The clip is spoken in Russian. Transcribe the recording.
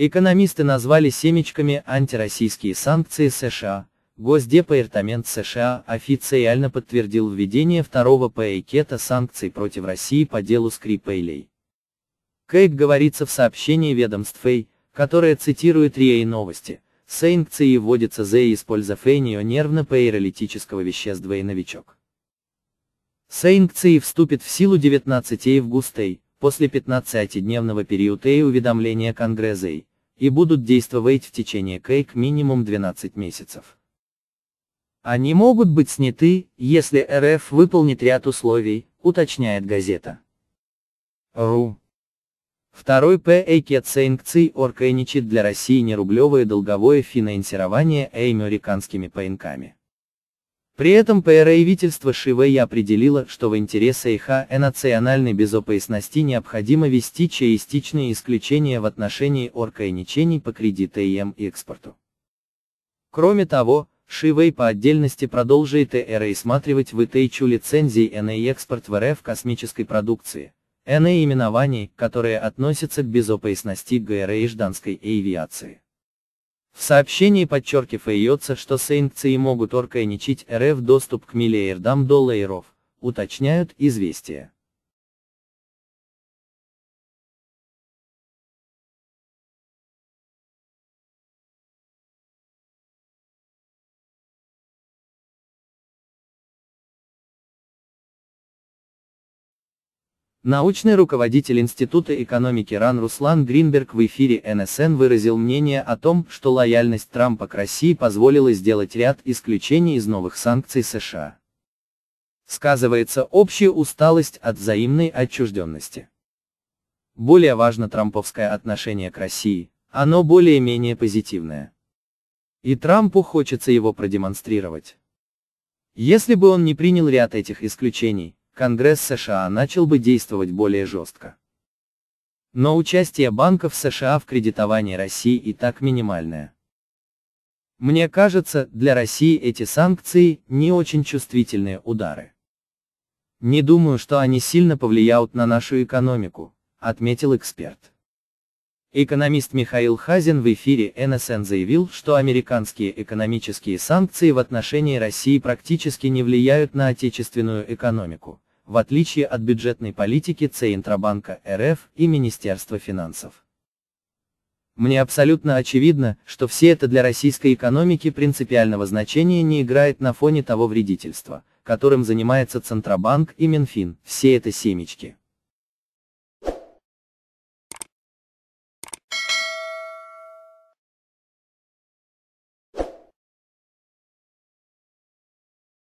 Экономисты назвали семечками антироссийские санкции США. Госдепартамент США официально подтвердил введение второго пакета санкций против России по делу Скрипейлей. Как говорится в сообщении ведомств Фей, которое цитирует РИА и новости, санкции вводятся за использование нервно-паэролитического вещества и новичок. Санкции вступит в силу 19 августа, после 15-дневного периода и уведомления Конгресса, и будут действовать в течение как минимум 12 месяцев. Они могут быть сняты, если РФ выполнит ряд условий, уточняет газета. РУ. Второй пакет санкций оркайничит для России нерублевое долговое финансирование американскими паинками. При этом правительство Шивэй определило, что в интересах ИХ и национальной безопасности необходимо вести частичные исключения в отношении оргкайничений по кредитам и экспорту. Кроме того, Шивэй по отдельности продолжит и рассматривать в ИТЭйчу лицензии НА экспорт в РФ космической продукции, НА именований, которые относятся к безопасности ГР и жданской авиации. В сообщении подчеркивается, что санкции могут ограничить РФ доступ к миллиардам долларов, уточняют известия. Научный руководитель Института экономики РАН Руслан Гринберг в эфире НСН выразил мнение о том, что лояльность Трампа к России позволила сделать ряд исключений из новых санкций США. Сказывается общая усталость от взаимной отчужденности. Более важно трамповское отношение к России, оно более-менее позитивное. И Трампу хочется его продемонстрировать. Если бы он не принял ряд этих исключений, Конгресс США начал бы действовать более жестко. Но участие банков США в кредитовании России и так минимальное. Мне кажется, для России эти санкции не очень чувствительные удары. Не думаю, что они сильно повлияют на нашу экономику, отметил эксперт. Экономист Михаил Хазин в эфире НСН заявил, что американские экономические санкции в отношении России практически не влияют на отечественную экономику, в отличие от бюджетной политики Центробанка РФ и Министерства финансов. Мне абсолютно очевидно, что все это для российской экономики принципиального значения не играет на фоне того вредительства, которым занимается Центробанк и Минфин, все это семечки.